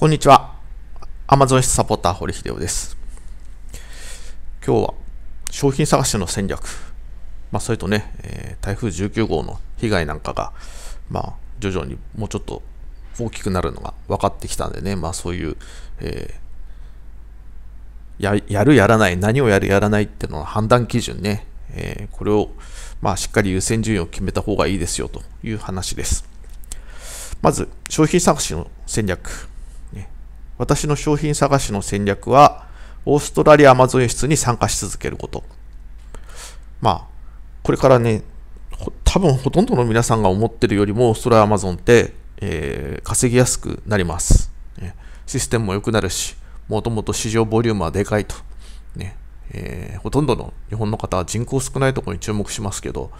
こんにちは。Amazon サポーター、堀秀夫です。今日は商品探しの戦略。まあ、それとね、えー、台風19号の被害なんかが、まあ、徐々にもうちょっと大きくなるのが分かってきたんでね、まあ、そういう、えー、やる、やらない、何をやる、やらないっていうのは判断基準ね、えー、これを、まあ、しっかり優先順位を決めた方がいいですよという話です。まず、商品探しの戦略。私の商品探しの戦略は、オーストラリアアマゾン輸出に参加し続けること。まあ、これからね、多分ほとんどの皆さんが思ってるよりも、オーストラリアアマゾンって、えー、稼ぎやすくなります。システムも良くなるし、もともと市場ボリュームはでかいと。ねえー、ほとんどの日本の方は人口少ないところに注目しますけど、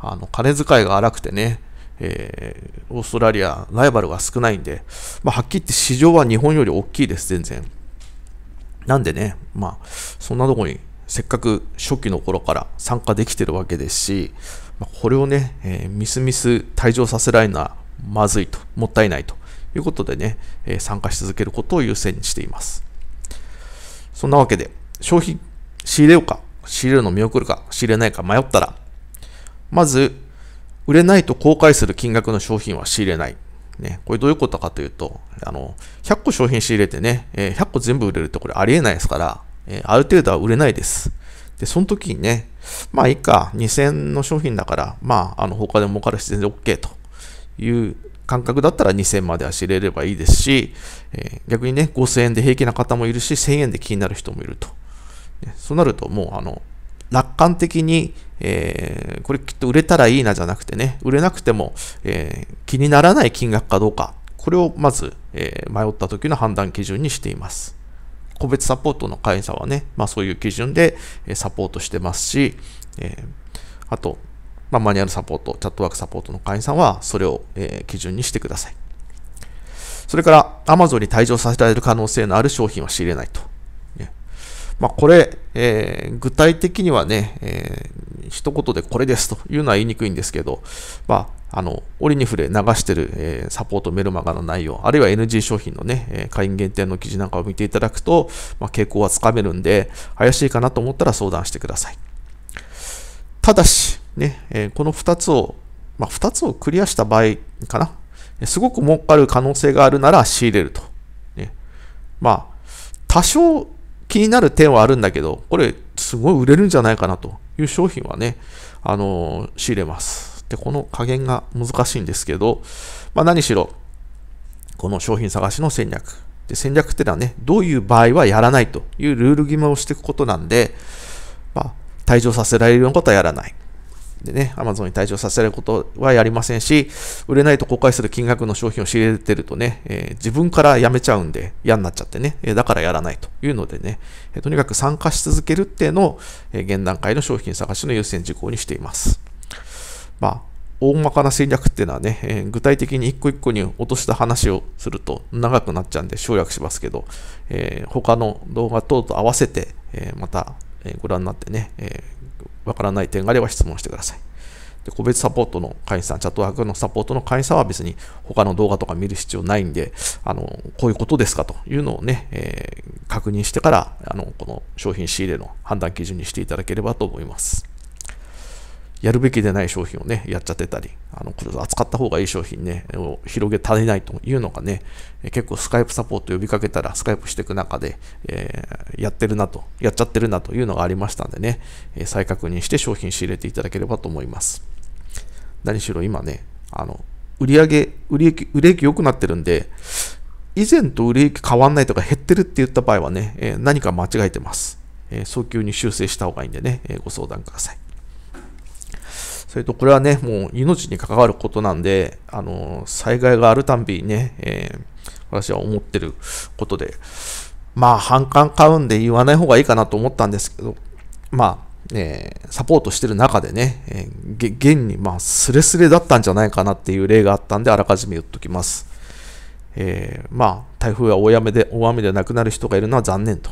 あの金遣いが荒くてね、えー、オーストラリア、ライバルが少ないんで、まあ、はっきり言って市場は日本より大きいです、全然。なんでね、まあ、そんなとこにせっかく初期の頃から参加できてるわけですし、まあ、これをね、えー、みすみす退場させられるのはまずいと、もったいないということでね、えー、参加し続けることを優先にしています。そんなわけで、商品仕入れようか、仕入れるの見送るか、仕入れないか迷ったら、まず、売れないと後悔する金額の商品は仕入れない。ね、これどういうことかというと、あの、100個商品仕入れてね、え100個全部売れるってこれありえないですから、えある程度は売れないです。で、その時にね、まあいいか、2000の商品だから、まあ、あの、他で儲かるし全然 OK という感覚だったら2000までは仕入れればいいですし、え逆にね、5000円で平気な方もいるし、1000円で気になる人もいると。ね、そうなるともう、あの、楽観的にえー、これきっと売れたらいいなじゃなくてね、売れなくても、えー、気にならない金額かどうか、これをまず、えー、迷った時の判断基準にしています。個別サポートの会社はね、まあそういう基準でサポートしてますし、えあと、まあ、マニュアルサポート、チャットワークサポートの会員さんはそれを、え基準にしてください。それから Amazon に退場させられる可能性のある商品は仕入れないと。まあ、これ、えー、具体的にはね、えー、一言でこれですというのは言いにくいんですけど、まあ、あの、折に触れ流してる、えー、サポートメルマガの内容、あるいは NG 商品のね、え会員限定の記事なんかを見ていただくと、まあ、傾向はつかめるんで、怪しいかなと思ったら相談してください。ただし、ね、えこの2つを、まあ、2つをクリアした場合かな、すごく儲かる可能性があるなら仕入れると。ね、まあ、多少気になる点はあるんだけど、これ、すごい売れるんじゃないかなという商品はね、あの仕入れます。で、この加減が難しいんですけど、まあ、何しろ、この商品探しの戦略。で、戦略ってのはね、どういう場合はやらないというルール決めをしていくことなんで、まあ、退場させられるようなことはやらない。でね、Amazon に退場させることはやりませんし、売れないと公開する金額の商品を仕入れてるとね、えー、自分からやめちゃうんで嫌になっちゃってね、えだからやらないというのでね、えとにかく参加し続けるっていうのを、え現段階の商品探しの優先事項にしています。まあ大まかな戦略っていうのはね、えー、具体的に一個一個に落とした話をすると長くなっちゃうんで省略しますけど、えー、他の動画等と合わせて、えー、またご覧になってね、えわからない点があれば質問してください。で個別サポートの会員さん、チャットワークのサポートの会員さんは別に他の動画とか見る必要ないんで、あのこういうことですかというのをね、えー、確認してからあの、この商品仕入れの判断基準にしていただければと思います。やるべきでない商品をね、やっちゃってたり、あの、扱った方がいい商品ね、を広げ足りないというのがね、結構スカイプサポート呼びかけたら、スカイプしていく中で、えー、やってるなと、やっちゃってるなというのがありましたんでね、え再確認して商品仕入れていただければと思います。何しろ今ね、あの、売上売益、売れ行き良くなってるんで、以前と売れ行き変わんないとか減ってるって言った場合はね、え何か間違えてます。え早急に修正した方がいいんでね、えご相談ください。それとこれはね、もう命に関わることなんで、あの、災害があるたんびね、えー、私は思ってることで、まあ、反感買うんで言わない方がいいかなと思ったんですけど、まあ、えー、サポートしてる中でね、えー、現に、まあ、スレスレだったんじゃないかなっていう例があったんで、あらかじめ言っときます。えー、まあ、台風は大雨で、大雨で亡くなる人がいるのは残念と。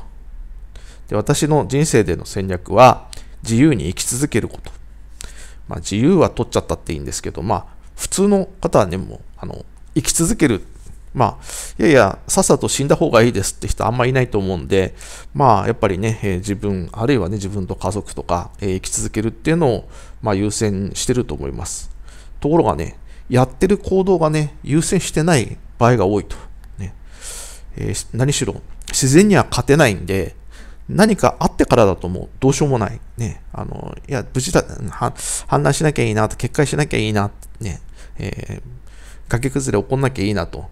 で、私の人生での戦略は、自由に生き続けること。まあ、自由は取っちゃったっていいんですけど、まあ、普通の方はね、もう、あの、生き続ける。まあ、いやいや、さっさと死んだ方がいいですって人あんまいないと思うんで、まあ、やっぱりね、えー、自分、あるいはね、自分と家族とか、えー、生き続けるっていうのを、まあ、優先してると思います。ところがね、やってる行動がね、優先してない場合が多いと。ねえー、何しろ、自然には勝てないんで、何かあってからだともうどうしようもない。ね。あの、いや、無事だ、判断しなきゃいいなと、決壊しなきゃいいな、ね。えー、崖崩れ起こんなきゃいいなと。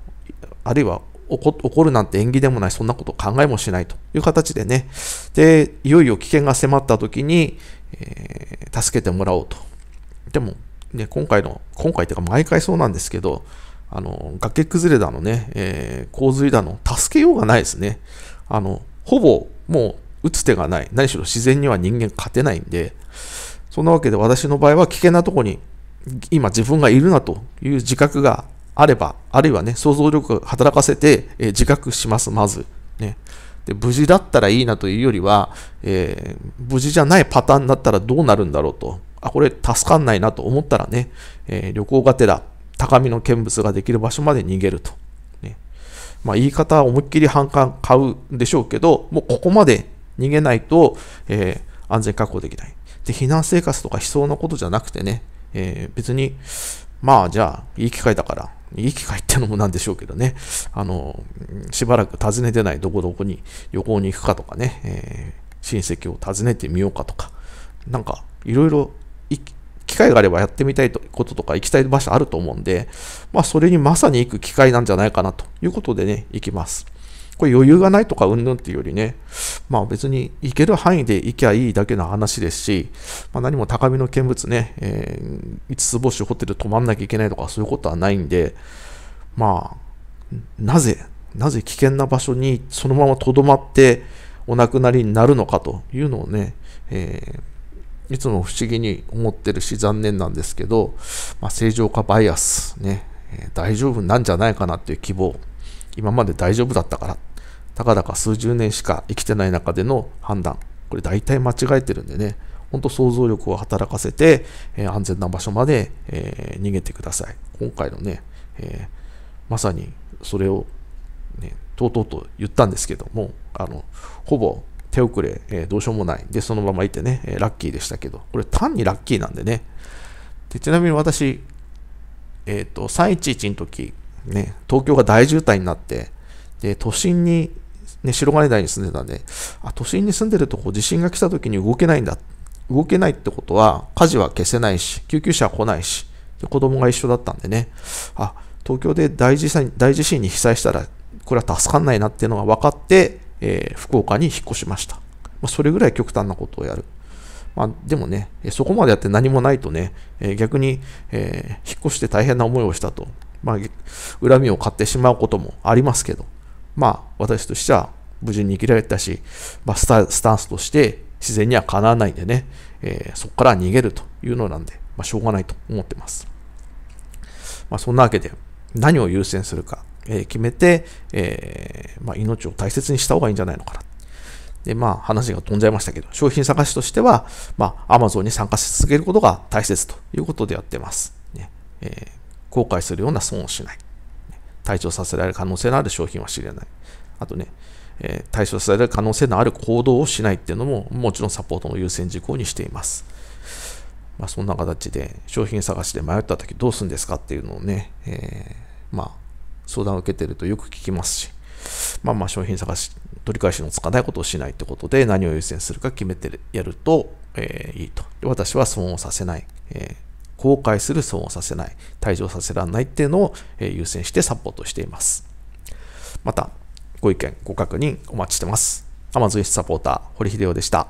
あるいは起こ、るなんて縁起でもない、そんなこと考えもしないという形でね。で、いよいよ危険が迫った時に、えー、助けてもらおうと。でも、ね、今回の、今回というか毎回そうなんですけど、あの、崖崩れだのね、えー、洪水だの、助けようがないですね。あの、ほぼもう打つ手がない。何しろ自然には人間勝てないんで、そんなわけで私の場合は危険なとこに今自分がいるなという自覚があれば、あるいはね、想像力を働かせて、えー、自覚します、まず。ね。で、無事だったらいいなというよりは、えー、無事じゃないパターンになったらどうなるんだろうと。あ、これ助かんないなと思ったらね、えー、旅行がてら、高みの見物ができる場所まで逃げると。ね。まあ、言い方は思いっきり反感買うんでしょうけど、もうここまで逃げないと、えー、安全確保できない。で、避難生活とか悲壮なことじゃなくてね、えー、別に、まあじゃあ、いい機会だから、いい機会ってのもなんでしょうけどね、あの、しばらく訪ねてないどこどこに旅行に行くかとかね、えー、親戚を訪ねてみようかとか、なんか、いろいろ、機会があればやってみたいこととか行きたい場所あると思うんで、まあそれにまさに行く機会なんじゃないかなということでね、行きます。これ余裕がないとかうんぬんっていうよりね、まあ別に行ける範囲で行きゃいいだけの話ですし、まあ、何も高みの見物ね、えー、5つ星ホテル泊まんなきゃいけないとかそういうことはないんで、まあ、なぜ、なぜ危険な場所にそのまま留まってお亡くなりになるのかというのをね、えー、いつも不思議に思ってるし残念なんですけど、まあ、正常化バイアスね、えー、大丈夫なんじゃないかなっていう希望今まで大丈夫だったからたかだか数十年しか生きてない中での判断、これ大体間違えてるんでね、ほんと想像力を働かせて、えー、安全な場所まで、えー、逃げてください。今回のね、えー、まさにそれを、ね、とうとうと言ったんですけども、あのほぼ手遅れ、えどうしようもない。で、そのままいてね、えラッキーでしたけど、これ単にラッキーなんでね。でちなみに私、えっ、と、311の時、ね、東京が大渋滞になって、で、都心にね、白金台に住んでたんで、あ、都心に住んでるとこ地震が来た時に動けないんだ。動けないってことは、火事は消せないし、救急車は来ないし、で子供が一緒だったんでね、あ、東京で大地震大地震に被災したら、これは助かんないなっていうのが分かって、えー、福岡に引っ越しました。まあ、それぐらい極端なことをやる。まあ、でもね、そこまでやって何もないとね、えー、逆に、えー、引っ越して大変な思いをしたと、まあ、恨みを買ってしまうこともありますけど、まあ、私としては無事に生きられたし、まあ、スタスタンスとして自然にはかなわないんでね、えー、そこから逃げるというのなんで、まあ、しょうがないと思ってます。まあ、そんなわけで、何を優先するか、えー、決めて、えー、まあ、命を大切にした方がいいんじゃないのかな。で、まあ、話が飛んじゃいましたけど、商品探しとしては、まあ、Amazon に参加し続けることが大切ということでやってます。ねえー、後悔するような損をしない。体調させられる可能性のある商品は知れない。あとね、え対象される可能性のある行動をしないっていうのも、もちろんサポートの優先事項にしています。まあ、そんな形で、商品探しで迷った時どうするんですかっていうのをね、えー、まあ、相談を受けてるとよく聞きますし、まあまあ商品探し、取り返しのつかないことをしないってことで何を優先するか決めてやると、えー、いいと。私は損をさせない。えー、後悔する損をさせない。退場させられないっていうのを、え優先してサポートしています。また、ご意見、ご確認お待ちしてます。アマゾンサポーター、堀秀夫でした。